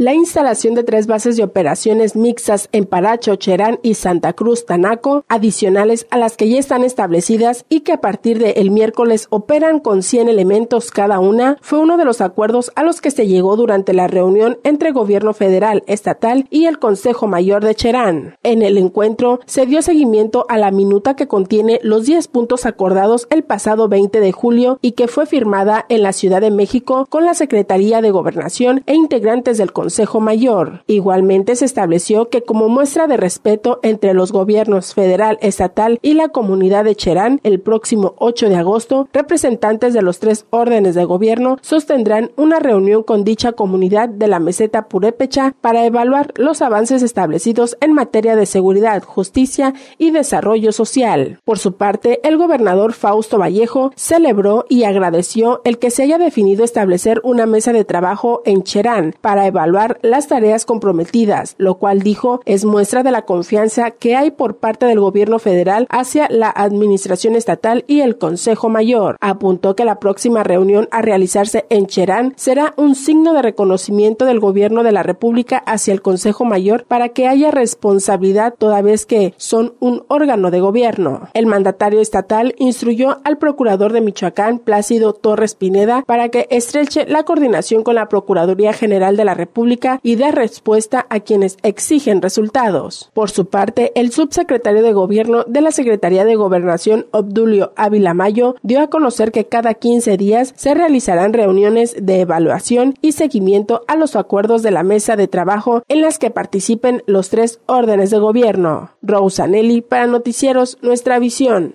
La instalación de tres bases de operaciones mixtas en Paracho, Cherán y Santa Cruz, Tanaco, adicionales a las que ya están establecidas y que a partir del el miércoles operan con 100 elementos cada una, fue uno de los acuerdos a los que se llegó durante la reunión entre gobierno federal, estatal y el Consejo Mayor de Cherán. En el encuentro se dio seguimiento a la minuta que contiene los 10 puntos acordados el pasado 20 de julio y que fue firmada en la Ciudad de México con la Secretaría de Gobernación e integrantes del Consejo Consejo Mayor. Igualmente se estableció que como muestra de respeto entre los gobiernos federal, estatal y la comunidad de Cherán, el próximo 8 de agosto, representantes de los tres órdenes de gobierno sostendrán una reunión con dicha comunidad de la meseta purépecha para evaluar los avances establecidos en materia de seguridad, justicia y desarrollo social. Por su parte, el gobernador Fausto Vallejo celebró y agradeció el que se haya definido establecer una mesa de trabajo en Cherán para evaluar las tareas comprometidas, lo cual dijo es muestra de la confianza que hay por parte del gobierno federal hacia la administración estatal y el Consejo Mayor. Apuntó que la próxima reunión a realizarse en Cherán será un signo de reconocimiento del gobierno de la República hacia el Consejo Mayor para que haya responsabilidad toda vez que son un órgano de gobierno. El mandatario estatal instruyó al procurador de Michoacán, Plácido Torres Pineda, para que estreche la coordinación con la Procuraduría General de la República y dar respuesta a quienes exigen resultados. Por su parte, el subsecretario de Gobierno de la Secretaría de Gobernación, Obdulio Ávila Mayo, dio a conocer que cada 15 días se realizarán reuniones de evaluación y seguimiento a los acuerdos de la mesa de trabajo en las que participen los tres órdenes de gobierno. Nelly para Noticieros Nuestra Visión.